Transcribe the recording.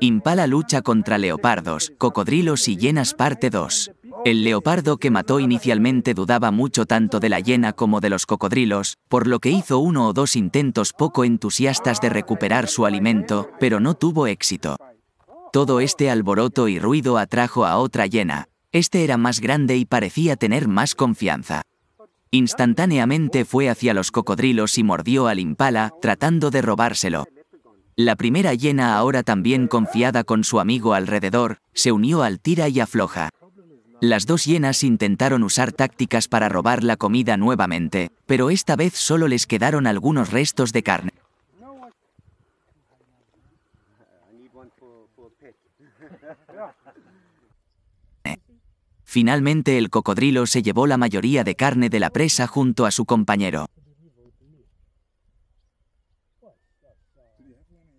Impala lucha contra leopardos, cocodrilos y hienas parte 2. El leopardo que mató inicialmente dudaba mucho tanto de la hiena como de los cocodrilos, por lo que hizo uno o dos intentos poco entusiastas de recuperar su alimento, pero no tuvo éxito. Todo este alboroto y ruido atrajo a otra hiena. Este era más grande y parecía tener más confianza. Instantáneamente fue hacia los cocodrilos y mordió al impala, tratando de robárselo, la primera hiena, ahora también confiada con su amigo alrededor, se unió al tira y afloja. Las dos hienas intentaron usar tácticas para robar la comida nuevamente, pero esta vez solo les quedaron algunos restos de carne. Finalmente el cocodrilo se llevó la mayoría de carne de la presa junto a su compañero. you have one?